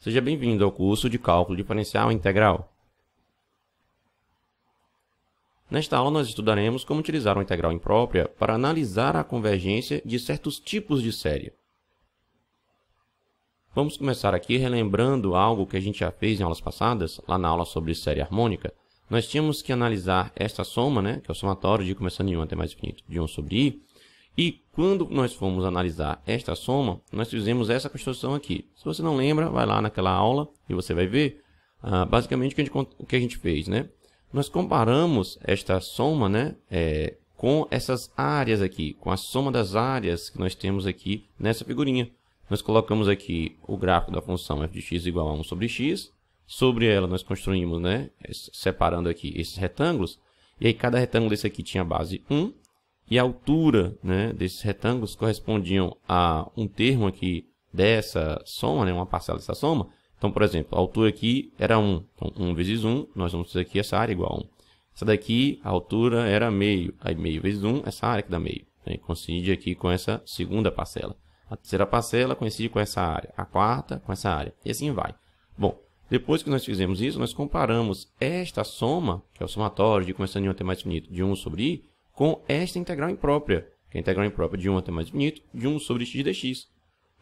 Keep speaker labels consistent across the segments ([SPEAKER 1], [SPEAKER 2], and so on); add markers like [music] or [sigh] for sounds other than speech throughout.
[SPEAKER 1] Seja bem-vindo ao curso de Cálculo Diferencial Integral. Nesta aula, nós estudaremos como utilizar uma integral imprópria para analisar a convergência de certos tipos de série. Vamos começar aqui relembrando algo que a gente já fez em aulas passadas, lá na aula sobre série harmônica. Nós tínhamos que analisar esta soma, né, que é o somatório de começando em 1 até mais infinito, de 1 sobre i, e quando nós formos analisar esta soma, nós fizemos essa construção aqui. Se você não lembra, vai lá naquela aula e você vai ver ah, basicamente o que, a gente, o que a gente fez. Né? Nós comparamos esta soma né, é, com essas áreas aqui, com a soma das áreas que nós temos aqui nessa figurinha. Nós colocamos aqui o gráfico da função f de x igual a 1 sobre x. Sobre ela nós construímos, né, separando aqui esses retângulos. E aí cada retângulo desse aqui tinha base 1 e a altura né, desses retângulos correspondiam a um termo aqui dessa soma, né, uma parcela dessa soma. Então, por exemplo, a altura aqui era 1. Então, 1 vezes 1, nós vamos ter aqui essa área é igual a 1. Essa daqui, a altura era meio. Aí, meio vezes 1, essa área que dá meio. Né, coincide aqui com essa segunda parcela. A terceira parcela coincide com essa área. A quarta com essa área. E assim vai. Bom, depois que nós fizemos isso, nós comparamos esta soma, que é o somatório de começando em um até mais finito, de 1 sobre i, com esta integral imprópria, que é a integral imprópria de 1 até mais infinito, de 1 sobre x dx.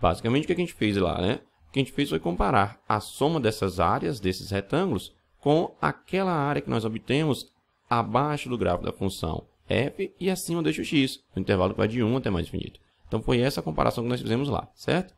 [SPEAKER 1] Basicamente, o que a gente fez lá? Né? O que a gente fez foi comparar a soma dessas áreas, desses retângulos, com aquela área que nós obtemos abaixo do gráfico da função f e acima do eixo x, no intervalo que vai de 1 até mais infinito. Então, foi essa a comparação que nós fizemos lá, certo?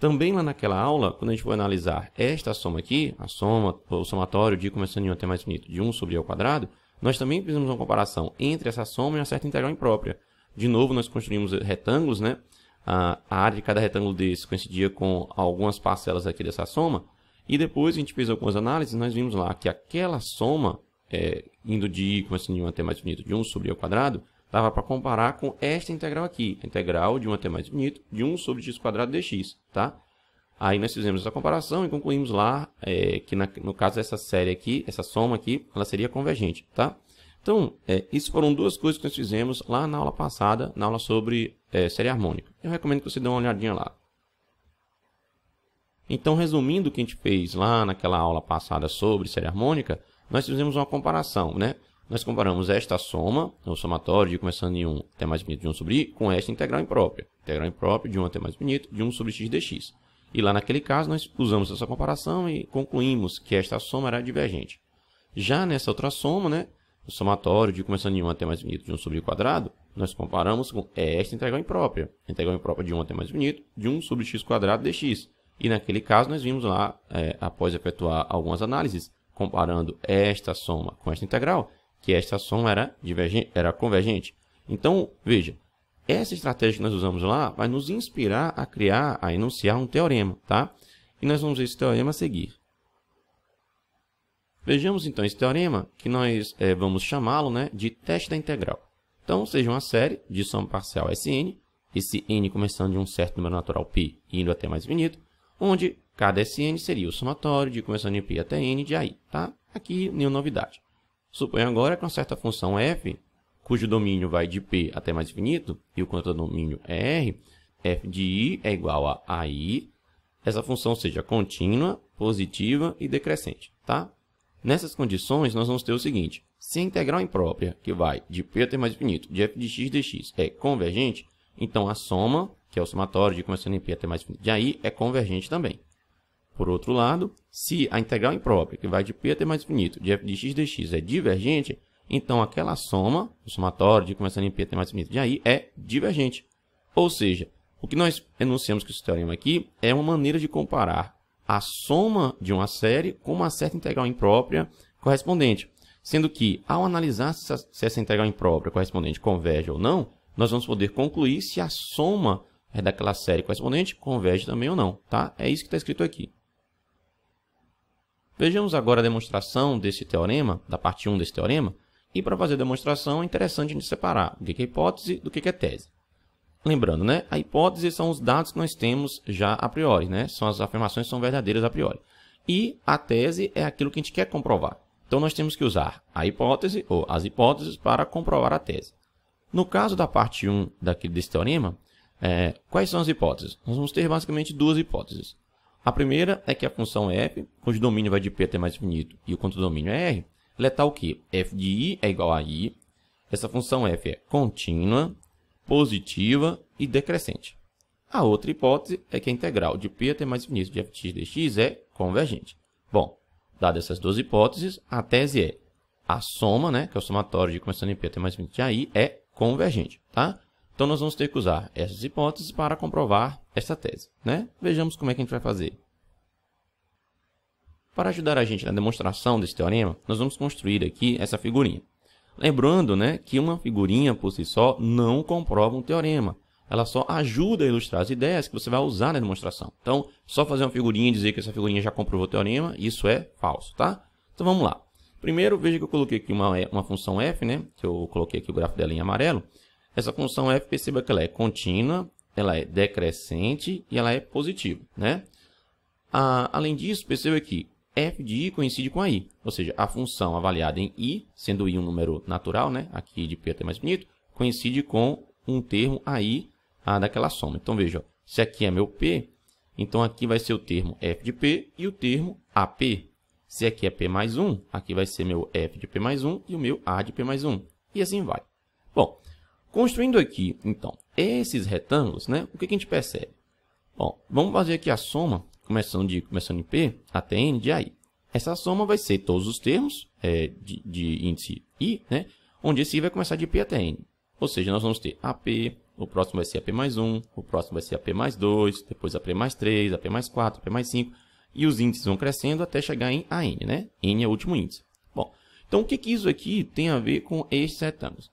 [SPEAKER 1] Também lá naquela aula, quando a gente for analisar esta soma aqui, a soma, o somatório de começando em 1 até mais infinito de 1 sobre e ao quadrado, nós também fizemos uma comparação entre essa soma e uma certa integral imprópria. De novo, nós construímos eh, retângulos, né? A área de cada retângulo desse coincidia com algumas parcelas aqui dessa soma. E depois a gente fez algumas análises e nós vimos lá que aquela soma, é, indo de i como assim, de 1 até mais infinito, de 1 sobre i ao quadrado, dava para comparar com esta integral aqui, integral de 1 até mais infinito, de 1 sobre x quadrado dx, tá? Aí nós fizemos essa comparação e concluímos lá é, que na, no caso dessa série aqui, essa soma aqui, ela seria convergente, tá? Então, é, isso foram duas coisas que nós fizemos lá na aula passada, na aula sobre é, série harmônica. Eu recomendo que você dê uma olhadinha lá. Então, resumindo o que a gente fez lá naquela aula passada sobre série harmônica, nós fizemos uma comparação, né? Nós comparamos esta soma, o somatório de começando em 1 até mais infinito de 1 sobre i, com esta integral imprópria. Integral imprópria de 1 até mais infinito de 1 sobre x dx. E lá naquele caso nós usamos essa comparação e concluímos que esta soma era divergente. Já nessa outra soma, né, o somatório de começando de 1 até mais infinito de 1 sobre quadrado, nós comparamos com é esta integral imprópria. A integral imprópria de 1 até mais infinito de 1 sobre x quadrado dx. E naquele caso nós vimos lá, é, após efetuar algumas análises, comparando esta soma com esta integral, que esta soma era, divergente, era convergente. Então, veja, essa estratégia que nós usamos lá vai nos inspirar a criar, a enunciar um teorema, tá? E nós vamos ver esse teorema a seguir. Vejamos então esse teorema, que nós é, vamos chamá-lo né, de teste da integral. Então, seja uma série de soma parcial Sn, esse n começando de um certo número natural π e indo até mais infinito, onde cada Sn seria o somatório de começando em π até n de aí, tá? Aqui nenhuma novidade. Suponha agora que uma certa função f cujo domínio vai de P até mais infinito, e o contradomínio é R, f de i é igual a AI, essa função seja contínua, positiva e decrescente, tá? Nessas condições, nós vamos ter o seguinte, se a integral imprópria, que vai de p até mais infinito, de f de x dx, é convergente, então a soma, que é o somatório de começando em p até mais infinito de i é convergente também. Por outro lado, se a integral imprópria, que vai de p até mais infinito, de f de x dx, é divergente, então, aquela soma, o somatório de começando em P até mais infinito de aí é divergente. Ou seja, o que nós enunciamos com esse teorema aqui é uma maneira de comparar a soma de uma série com uma certa integral imprópria correspondente. Sendo que, ao analisar se essa, se essa integral imprópria correspondente converge ou não, nós vamos poder concluir se a soma é daquela série correspondente converge também ou não. Tá? É isso que está escrito aqui. Vejamos agora a demonstração desse teorema, da parte 1 desse teorema, e para fazer demonstração é interessante a gente separar o que é hipótese do que é tese. Lembrando, né, a hipótese são os dados que nós temos já a priori, né? são as afirmações que são verdadeiras a priori. E a tese é aquilo que a gente quer comprovar. Então nós temos que usar a hipótese ou as hipóteses para comprovar a tese. No caso da parte 1 daquele, desse teorema, é, quais são as hipóteses? Nós vamos ter basicamente duas hipóteses. A primeira é que a função f, cujo domínio vai de p até mais infinito e o contra-domínio é r, ela é tal que f de i é igual a i, essa função f é contínua, positiva e decrescente. A outra hipótese é que a integral de p até mais infinito de fx dx é convergente. Bom, dadas essas duas hipóteses, a tese é a soma, né, que é o somatório de começando em p até mais infinito de i, é convergente, tá? Então, nós vamos ter que usar essas hipóteses para comprovar essa tese, né? Vejamos como é que a gente vai fazer. Para ajudar a gente na demonstração desse teorema, nós vamos construir aqui essa figurinha. Lembrando né, que uma figurinha por si só não comprova um teorema. Ela só ajuda a ilustrar as ideias que você vai usar na demonstração. Então, só fazer uma figurinha e dizer que essa figurinha já comprovou o teorema, isso é falso, tá? Então vamos lá. Primeiro, veja que eu coloquei aqui uma, uma função f, né? Que eu coloquei aqui o grafo dela em amarelo. Essa função f, perceba que ela é contínua, ela é decrescente e ela é positiva, né? Ah, além disso, perceba que f de i coincide com a i. Ou seja, a função avaliada em i, sendo i um número natural, né? aqui de p é até mais bonito, coincide com um termo aí a daquela soma. Então veja, se aqui é meu p, então aqui vai ser o termo f de p e o termo ap. Se aqui é p mais 1, aqui vai ser meu f de p mais 1 e o meu a de p mais 1. E assim vai. Bom, construindo aqui, então, esses retângulos, né, o que, que a gente percebe? Bom, vamos fazer aqui a soma começando de, começando em P até N de AI. Essa soma vai ser todos os termos é, de, de, índice I, né? onde esse I vai começar de P até N. Ou seja, nós vamos ter AP, o próximo vai ser AP mais 1, o próximo vai ser AP mais 2, depois AP mais 3, AP mais 4, AP mais 5, e os índices vão crescendo até chegar em AN, né? N é o último índice. Bom, então o que, que isso aqui tem a ver com esses retângulos?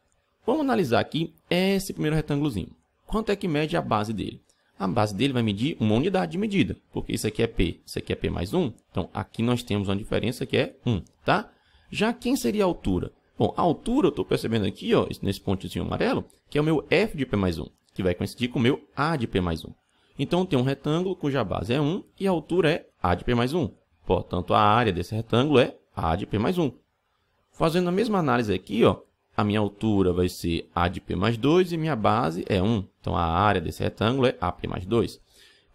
[SPEAKER 1] Vamos analisar aqui esse primeiro retângulozinho. Quanto é que mede a base dele? a base dele vai medir uma unidade de medida, porque isso aqui é P, isso aqui é P mais 1. Então, aqui nós temos uma diferença que é 1, tá? Já quem seria a altura? Bom, a altura eu estou percebendo aqui, ó, nesse pontezinho amarelo, que é o meu F de P mais 1, que vai coincidir com o meu A de P mais 1. Então, tem um retângulo cuja base é 1 e a altura é A de P mais 1. Portanto, a área desse retângulo é A de P mais 1. Fazendo a mesma análise aqui, ó, a minha altura vai ser A de P mais 2 e minha base é 1. Então, a área desse retângulo é AP mais 2.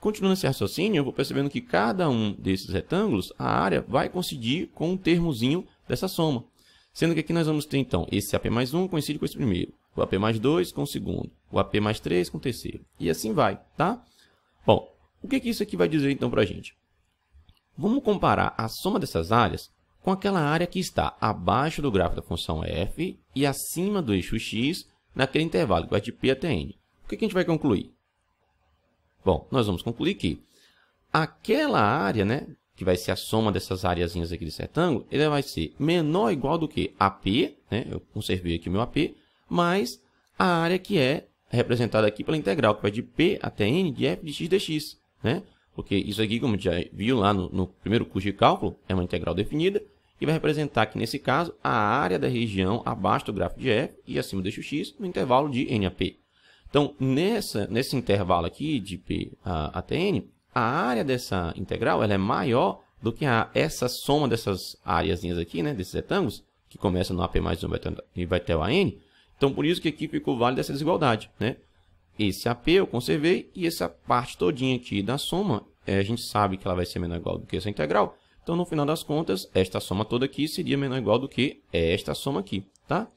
[SPEAKER 1] Continuando esse raciocínio, eu vou percebendo que cada um desses retângulos, a área vai coincidir com um termozinho dessa soma. Sendo que aqui nós vamos ter, então, esse AP mais 1 coincide com esse primeiro, o AP mais 2 com o segundo, o AP mais 3 com o terceiro, e assim vai, tá? Bom, o que, que isso aqui vai dizer, então, para a gente? Vamos comparar a soma dessas áreas com aquela área que está abaixo do gráfico da função f e acima do eixo x naquele intervalo que vai de p até n. O que, a gente vai concluir? Bom, nós vamos concluir que aquela área, né, que vai ser a soma dessas areazinhas aqui desse retângulo, ela vai ser menor ou igual do que AP, né, eu conservei aqui o meu AP, mais a área que é representada aqui pela integral, que vai de P até N de F de x dx, né, porque isso aqui, como já viu lá no, no primeiro curso de cálculo, é uma integral definida, que vai representar aqui nesse caso a área da região abaixo do gráfico de F e acima do eixo X no intervalo de N a P. Então, nessa, nesse intervalo aqui de P a, até N, a área dessa integral ela é maior do que a, essa soma dessas áreas aqui, né, desses retângulos, que começa no AP mais 1 e vai até o AN. Então, por isso que aqui ficou válido essa desigualdade. Né? Esse AP eu conservei e essa parte todinha aqui da soma, é, a gente sabe que ela vai ser menor ou igual do que essa integral, então, no final das contas, esta soma toda aqui seria menor ou igual do que esta soma aqui, tá?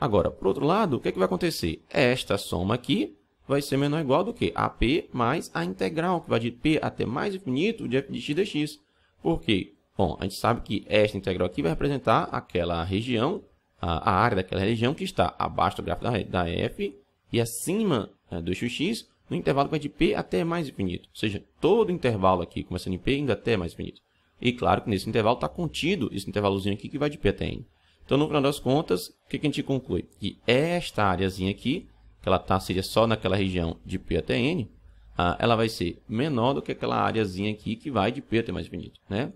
[SPEAKER 1] Agora, por outro lado, o que, é que vai acontecer? Esta soma aqui vai ser menor ou igual do que a p mais a integral, que vai de p até mais infinito de f de x dx. Por quê? Bom, a gente sabe que esta integral aqui vai representar aquela região, a, área daquela região que está abaixo do gráfico da, f e acima eh, do eixo x, no intervalo que vai de p até mais infinito. Ou seja, todo o intervalo aqui, começando em p, indo até mais infinito. E claro que nesse intervalo está contido esse intervalozinho aqui que vai de p até n Então, no final das contas, o que, que a gente conclui? Que esta áreazinha aqui, que ela tá, seria só naquela região de PTN, ah, ela vai ser menor do que aquela áreazinha aqui que vai de P até mais infinito, né?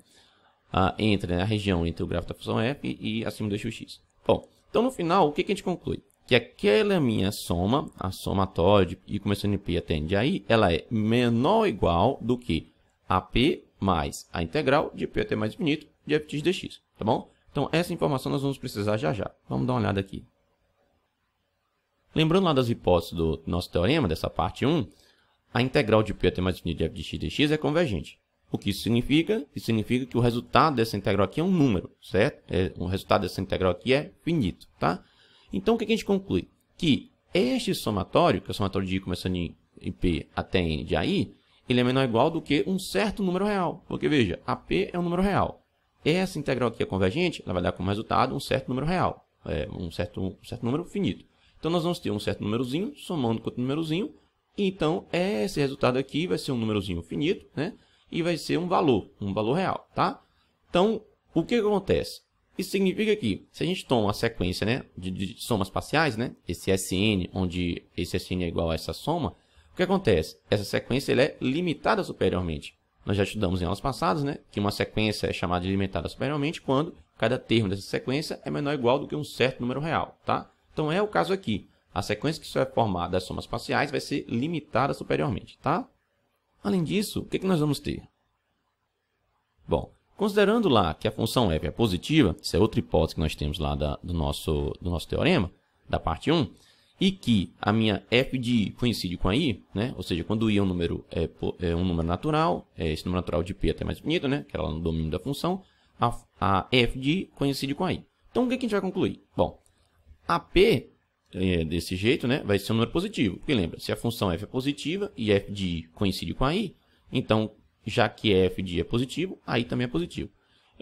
[SPEAKER 1] Ah, entre né, a região entre o gráfico da função f e acima do eixo x. Bom, então no final, o que, que a gente conclui? Que aquela minha soma, a somatória de i começando em p até n de aí, ela é menor ou igual do que a p mais a integral de p até mais infinito de f dx, tá bom? Então, essa informação nós vamos precisar já já. Vamos dar uma olhada aqui. Lembrando lá das hipóteses do nosso teorema, dessa parte 1, a integral de p até mais infinito de f de x dx é convergente. O que isso significa? Isso significa que o resultado dessa integral aqui é um número, certo? É, o resultado dessa integral aqui é finito, tá? Então, o que a gente conclui? Que este somatório, que é o somatório de i começando em p até n de aí, ele é menor ou igual do que um certo número real. Porque veja, AP é um número real. Essa integral aqui é convergente, ela vai dar como resultado um certo número real, é, um, certo, um certo número finito. Então nós vamos ter um certo númerozinho somando com outro númerozinho, então esse resultado aqui vai ser um númerozinho finito, né? E vai ser um valor, um valor real, tá? Então, o que acontece? Isso significa que, se a gente toma a sequência né, de, de somas parciais, né, esse Sn, onde esse Sn é igual a essa soma, que acontece? Essa sequência é limitada superiormente. Nós já estudamos em aulas passadas né, que uma sequência é chamada de limitada superiormente quando cada termo dessa sequência é menor ou igual do que um certo número real. Tá? Então é o caso aqui. A sequência que só é formada das somas parciais vai ser limitada superiormente. Tá? Além disso, o que, é que nós vamos ter? Bom, considerando lá que a função f é positiva, isso é outra hipótese que nós temos lá da, do, nosso, do nosso teorema, da parte 1, e que a minha f de i coincide com a i, né? ou seja, quando i é um número, é, é um número natural, é esse número natural de p é até mais bonito, né? que era é lá no domínio da função, a, a f de i coincide com a i. Então, o que, é que a gente vai concluir? Bom, a p é, desse jeito né? vai ser um número positivo. Porque lembra, se a função f é positiva e f de i coincide com a i, então, já que f de i é positivo, a i também é positivo.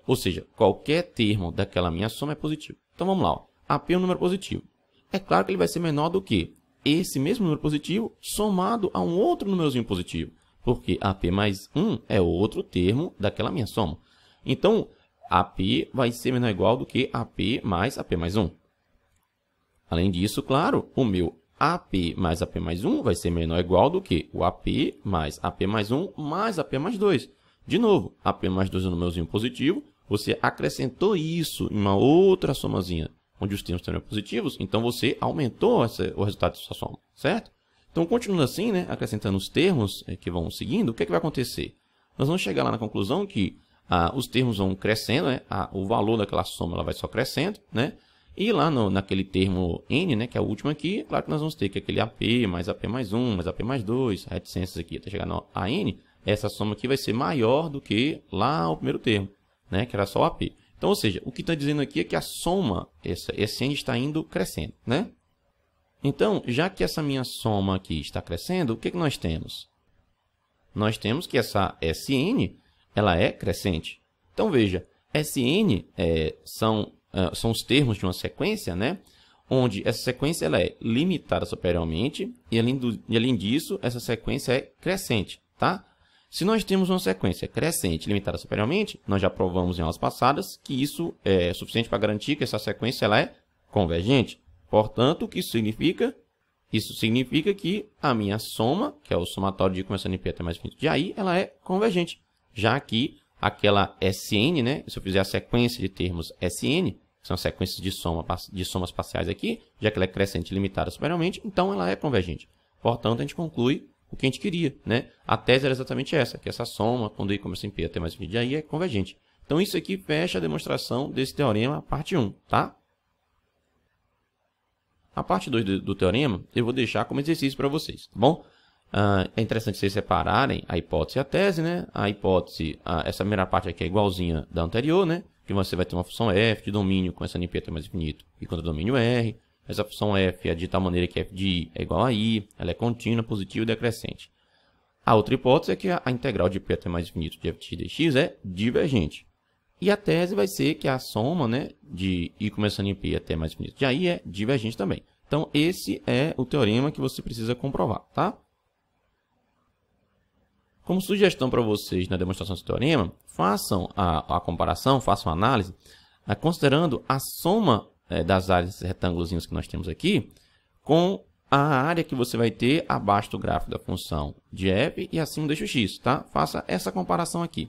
[SPEAKER 1] Ou seja, qualquer termo daquela minha soma é positivo. Então, vamos lá. Ó. a p é um número positivo é claro que ele vai ser menor do que esse mesmo número positivo somado a um outro númerozinho positivo, porque AP mais 1 é outro termo daquela minha soma. Então, AP vai ser menor ou igual do que AP mais AP mais 1. Além disso, claro, o meu AP mais AP mais 1 vai ser menor ou igual do que o AP mais AP mais 1 mais AP mais 2. De novo, AP mais 2 é um númerozinho positivo, você acrescentou isso em uma outra somazinha onde os termos serão positivos, então você aumentou essa, o resultado da sua soma, certo? Então, continuando assim, né, acrescentando os termos eh, que vão seguindo, o que, é que vai acontecer? Nós vamos chegar lá na conclusão que ah, os termos vão crescendo, né, ah, o valor daquela soma ela vai só crescendo, né? E lá no, naquele termo n, né, que é o último aqui, é claro que nós vamos ter que aquele AP mais AP mais 1, mais AP mais 2, reticências aqui até chegar no AN, essa soma aqui vai ser maior do que lá o primeiro termo, né, que era só o AP. Então, ou seja, o que está dizendo aqui é que a soma, essa Sn está indo crescendo, né? Então, já que essa minha soma aqui está crescendo, o que, é que nós temos? Nós temos que essa SN ela é crescente. Então, veja, SN é, são, uh, são os termos de uma sequência, né? onde essa sequência ela é limitada superiormente e além, do, e além disso, essa sequência é crescente. Tá? Se nós temos uma sequência crescente limitada superiormente, nós já provamos em aulas passadas que isso é suficiente para garantir que essa sequência ela é convergente. Portanto, o que isso significa? Isso significa que a minha soma, que é o somatório de começando em P até mais infinito de AI, ela é convergente. Já que aquela SN, né, se eu fizer a sequência de termos SN, que são sequências de, soma, de somas parciais aqui, já que ela é crescente limitada superiormente, então ela é convergente. Portanto, a gente conclui o que a gente queria, né? A tese era exatamente essa, que essa soma, quando i começa em p até mais infinito de aí é convergente. Então isso aqui fecha a demonstração desse teorema, parte 1, tá? A parte 2 do, do teorema eu vou deixar como exercício para vocês, tá bom? Ah, é interessante vocês separarem a hipótese e a tese, né? A hipótese, essa primeira parte aqui é igualzinha da anterior, né? Que você vai ter uma função f de domínio com essa NP até mais infinito e contra domínio r. Essa função f é de tal maneira que f de i é igual a i, ela é contínua, positiva e decrescente. A outra hipótese é que a integral de p até mais infinito de f de dx é divergente. E a tese vai ser que a soma né, de i começando em p até mais infinito de i é divergente também. Então, esse é o teorema que você precisa comprovar, tá? Como sugestão para vocês na demonstração desse teorema, façam a, a comparação, façam a análise, é, considerando a soma é, das áreas retângulos que nós temos aqui, com a área que você vai ter abaixo do gráfico da função de f e acima do eixo x, tá? Faça essa comparação aqui.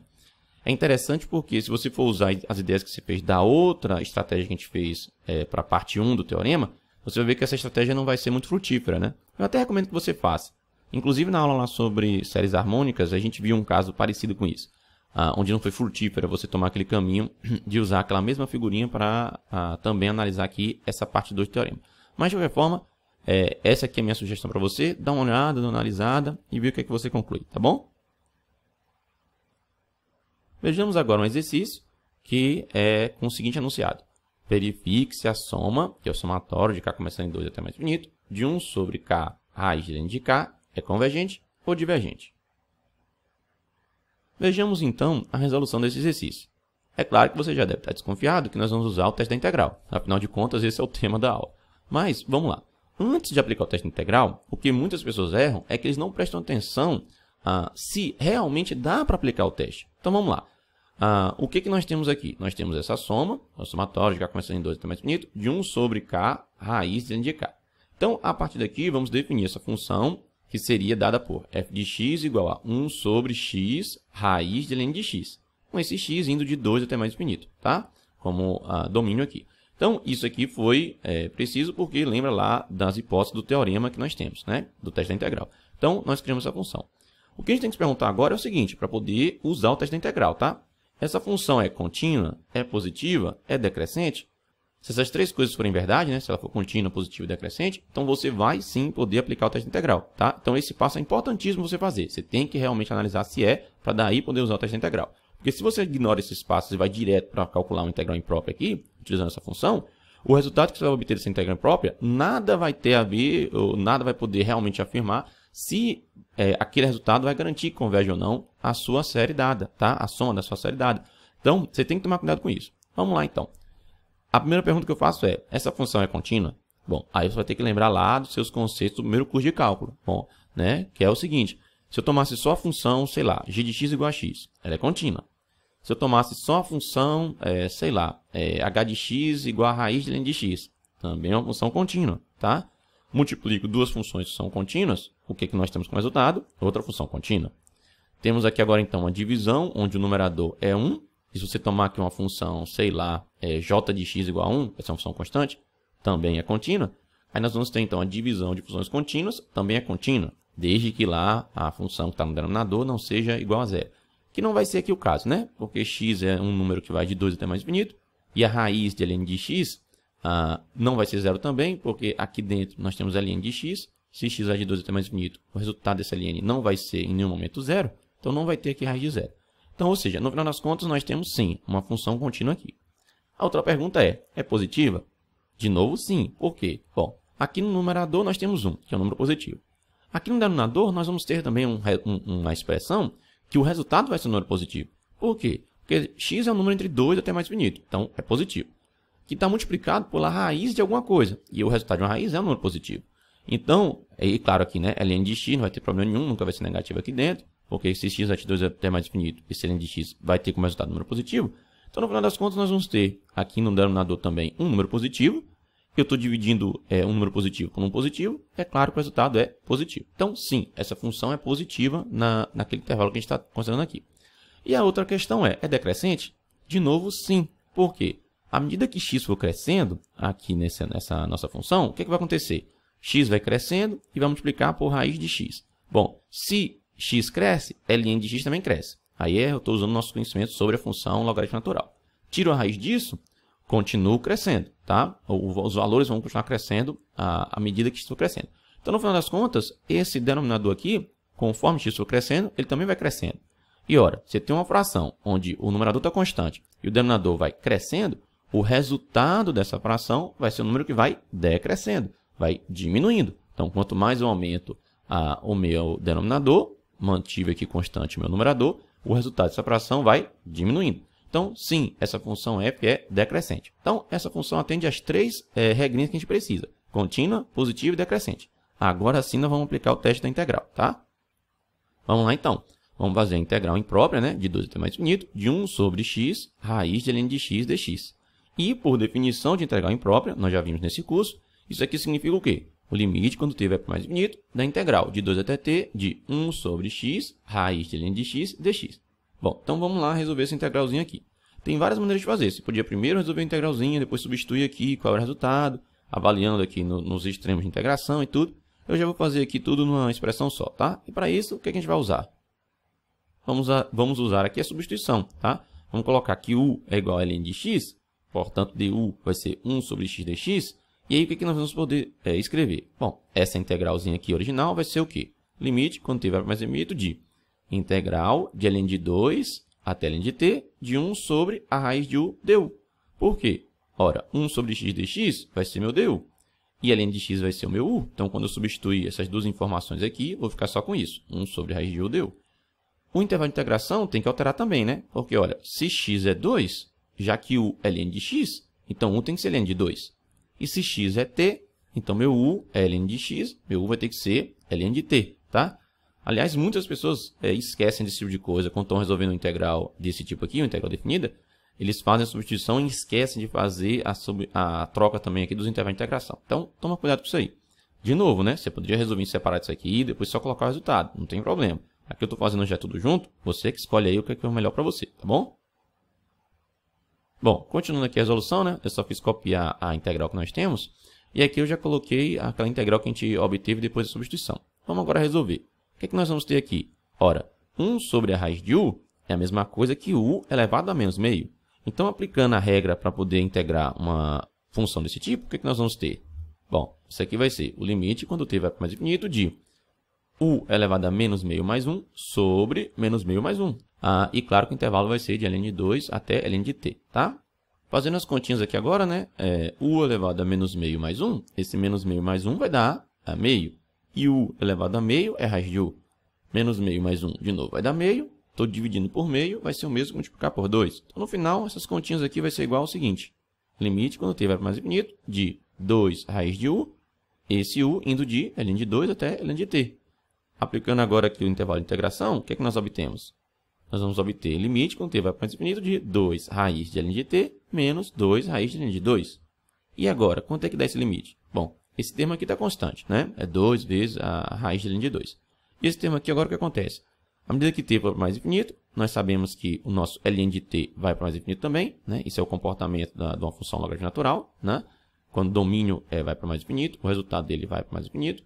[SPEAKER 1] É interessante porque se você for usar as ideias que você fez da outra estratégia que a gente fez é, para a parte 1 do teorema, você vai ver que essa estratégia não vai ser muito frutífera, né? Eu até recomendo que você faça. Inclusive na aula lá sobre séries harmônicas, a gente viu um caso parecido com isso ah, onde não foi frutífera é você tomar aquele caminho [clears throat] de usar aquela mesma figurinha para ah, também analisar aqui essa parte 2 do teorema. Mas de qualquer forma, é, essa aqui é a minha sugestão para você. Dá uma olhada, dá uma analisada e vê o que é que você conclui, tá bom? Vejamos agora um exercício que é com o seguinte anunciado. Verifique-se a soma, que é o somatório de k começando em 2 até mais infinito, de 1 sobre k raiz n de k é convergente ou divergente. Vejamos então a resolução desse exercício. É claro que você já deve estar desconfiado que nós vamos usar o teste da integral, afinal de contas esse é o tema da aula. Mas, vamos lá. Antes de aplicar o teste integral, o que muitas pessoas erram é que eles não prestam atenção ah, se realmente dá para aplicar o teste. Então vamos lá. Ah, o que, que nós temos aqui? Nós temos essa soma, a somatória tá de k começando em 2 até mais infinito, de 1 sobre k raiz de k. Então, a partir daqui, vamos definir essa função que seria dada por f de x igual a 1 sobre x raiz de ln de x, com esse x indo de 2 até mais infinito, tá? como ah, domínio aqui. Então, isso aqui foi é, preciso porque lembra lá das hipóteses do teorema que nós temos, né? do teste da integral. Então, nós criamos essa função. O que a gente tem que se perguntar agora é o seguinte, para poder usar o teste da integral, tá? Essa função é contínua? É positiva? É decrescente? Se essas três coisas forem verdade, né, se ela for contínua, positiva e decrescente, então você vai sim poder aplicar o teste integral, tá? Então esse passo é importantíssimo você fazer. Você tem que realmente analisar se é, para daí poder usar o teste integral. Porque se você ignora esses passos e vai direto para calcular uma integral imprópria aqui, utilizando essa função, o resultado que você vai obter dessa integral imprópria, nada vai ter a ver, ou nada vai poder realmente afirmar se é, aquele resultado vai garantir que converge ou não a sua série dada, tá? A soma da sua série dada. Então, você tem que tomar cuidado com isso. Vamos lá, então. A primeira pergunta que eu faço é: essa função é contínua? Bom, aí você vai ter que lembrar lá dos seus conceitos do primeiro curso de cálculo. Bom, né? Que é o seguinte: se eu tomasse só a função, sei lá, g de x igual a x, ela é contínua. Se eu tomasse só a função, é, sei lá, é, h de x igual a raiz de ln de x, também é uma função contínua, tá? Multiplico duas funções que são contínuas, o que, é que nós temos como resultado? Outra função contínua. Temos aqui agora então uma divisão, onde o numerador é 1 se você tomar aqui uma função, sei lá, é, j de x igual a 1, essa é uma função constante, também é contínua. Aí nós vamos ter então a divisão de funções contínuas, também é contínua, desde que lá a função que está no denominador não seja igual a zero. Que não vai ser aqui o caso, né? Porque x é um número que vai de 2 até mais infinito, e a raiz de ln de x ah, não vai ser zero também, porque aqui dentro nós temos ln de x, se x vai de 2 até mais infinito, o resultado desse ln não vai ser em nenhum momento zero, então não vai ter aqui raiz de zero. Então, ou seja, no final das contas, nós temos sim uma função contínua aqui. A outra pergunta é: é positiva? De novo, sim. Por quê? Bom, aqui no numerador nós temos 1, que é um número positivo. Aqui no denominador nós vamos ter também um, um, uma expressão que o resultado vai ser um número positivo. Por quê? Porque x é um número entre 2 até mais infinito, então é positivo. Que está multiplicado pela raiz de alguma coisa, e o resultado de uma raiz é um número positivo. Então, e claro aqui, né, ln de x não vai ter problema nenhum, nunca vai ser negativo aqui dentro. Porque se x at é 2 é até mais infinito e sereno de x vai ter como resultado um número positivo, então no final das contas nós vamos ter aqui no denominador também um número positivo, eu estou dividindo é, um número positivo por um positivo, é claro que o resultado é positivo. Então, sim, essa função é positiva na, naquele intervalo que a gente está considerando aqui. E a outra questão é, é decrescente? De novo, sim. Por quê? À medida que x for crescendo, aqui nessa, nessa nossa função, o que, é que vai acontecer? x vai crescendo e vai multiplicar por raiz de x. Bom, se x cresce, ln de x também cresce. Aí é, eu estou usando nosso conhecimento sobre a função logaritmo natural. Tiro a raiz disso, continuo crescendo, tá? Os valores vão continuar crescendo à medida que for crescendo. Então, no final das contas, esse denominador aqui, conforme x for crescendo, ele também vai crescendo. E ora, se tem uma fração onde o numerador está constante e o denominador vai crescendo, o resultado dessa fração vai ser um número que vai decrescendo, vai diminuindo. Então, quanto mais eu aumento o meu denominador, mantive aqui constante o meu numerador, o resultado dessa fração vai diminuindo. Então, sim, essa função f é decrescente. Então, essa função atende às três é, regrinhas que a gente precisa. Contínua, positiva e decrescente. Agora sim, nós vamos aplicar o teste da integral, tá? Vamos lá, então. Vamos fazer a integral imprópria, né? De 2 até mais infinito, de 1 sobre x, raiz de ln de x dx. E, por definição de integral imprópria, nós já vimos nesse curso, isso aqui significa o quê? O limite, quando t vai para mais infinito, da integral de 2 até t de 1 sobre x, raiz de ln de x, dx. Bom, então vamos lá resolver essa integralzinha aqui. Tem várias maneiras de fazer. Você podia primeiro resolver a integralzinha, depois substituir aqui qual é o resultado, avaliando aqui no, nos extremos de integração e tudo. Eu já vou fazer aqui tudo numa expressão só, tá? E para isso, o que, é que a gente vai usar? Vamos, a, vamos usar aqui a substituição, tá? Vamos colocar que u é igual a ln de x, portanto du vai ser 1 sobre x dx, e aí, o que, nós vamos poder é, escrever? Bom, essa integralzinha aqui original vai ser o quê? Limite, quando tiver mais limite, de integral de ln de 2 até ln de t de 1 sobre a raiz de u du. Por quê? Ora, 1 sobre x dx vai ser meu du. E ln de x vai ser o meu u. Então, quando eu substituir essas duas informações aqui, vou ficar só com isso. 1 sobre a raiz de u du. O intervalo de integração tem que alterar também, né? Porque, olha, se x é 2, já que u é ln de x, então u tem que ser ln de 2. E se x é t, então meu u é ln de x, meu u vai ter que ser ln de t, tá? Aliás, muitas pessoas é, esquecem desse tipo de coisa quando estão resolvendo uma integral desse tipo aqui, uma integral definida. Eles fazem a substituição e esquecem de fazer a, sub, a troca também aqui dos intervalos de integração. Então, toma cuidado com isso aí. De novo, né? Você poderia resolver separar isso aqui e depois só colocar o resultado. Não tem problema. Aqui eu estou fazendo já tudo junto. Você que escolhe aí o que é, é melhor para você, tá bom? Bom, continuando aqui a resolução, né? Eu só fiz copiar a integral que nós temos. E aqui eu já coloquei aquela integral que a gente obteve depois da substituição. Vamos agora resolver. O que, é que nós vamos ter aqui? Ora, 1 sobre a raiz de u é a mesma coisa que u elevado a menos meio. Então, aplicando a regra para poder integrar uma função desse tipo, o que, é que nós vamos ter? Bom, isso aqui vai ser o limite quando t vai para mais infinito de u elevado a menos meio mais 1 sobre menos meio mais 1. Ah, e claro que o intervalo vai ser de ln de 2 até ln de t, tá? Fazendo as continhas aqui agora, né? É, u elevado a menos meio mais 1, esse menos meio mais 1 vai dar a meio. E u elevado a meio é raiz de u. Menos meio mais 1, de novo, vai dar meio. Estou dividindo por meio, vai ser o mesmo que multiplicar por 2. Então, no final, essas continhas aqui vai ser igual ao seguinte. Limite, quando t vai para mais infinito, de 2 raiz de u, esse u indo de ln de 2 até ln de t. Aplicando agora aqui o intervalo de integração, o que, é que nós obtemos? Nós vamos obter limite quando t vai para o infinito de 2 raiz de ln de t menos 2 raiz de ln de 2. E agora, quanto é que dá esse limite? Bom, esse termo aqui está constante, né? É 2 vezes a raiz de ln de 2. E esse termo aqui agora o que acontece? À medida que t vai para mais infinito, nós sabemos que o nosso ln de t vai para mais infinito também, né? Isso é o comportamento da, de uma função logarítmica natural, né? Quando o domínio é, vai para mais infinito, o resultado dele vai para mais infinito.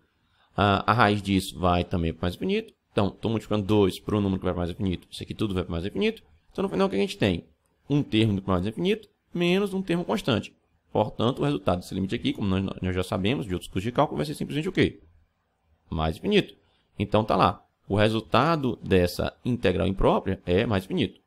[SPEAKER 1] A, ah, a raiz disso vai também para mais infinito. Então, estou multiplicando 2 por um número que vai para mais infinito. Isso aqui tudo vai para mais infinito. Então, no final, o que a gente tem? Um termo para mais infinito menos um termo constante. Portanto, o resultado desse limite aqui, como nós, nós já sabemos de outros cursos de cálculo, vai ser simplesmente o quê? Mais infinito. Então, está lá. O resultado dessa integral imprópria é mais infinito.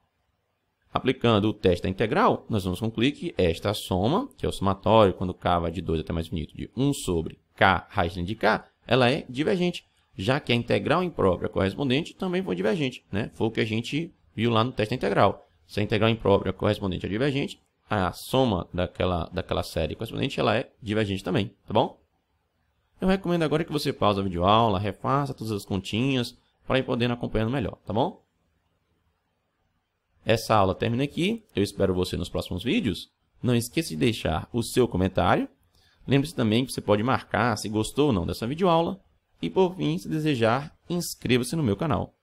[SPEAKER 1] Aplicando o teste da integral, nós vamos concluir que esta soma, que é o somatório, quando k vai de 2 até mais infinito, de 1 sobre k raiz de k, ela é divergente, já que a integral imprópria correspondente também foi divergente, né? Foi o que a gente viu lá no teste da integral. Se a integral imprópria correspondente é divergente, a soma daquela, daquela série correspondente ela é divergente também, tá bom? Eu recomendo agora que você pause a videoaula, refaça todas as continhas para ir podendo acompanhando melhor, tá bom? Essa aula termina aqui. Eu espero você nos próximos vídeos. Não esqueça de deixar o seu comentário Lembre-se também que você pode marcar se gostou ou não dessa videoaula. E por fim, se desejar, inscreva-se no meu canal.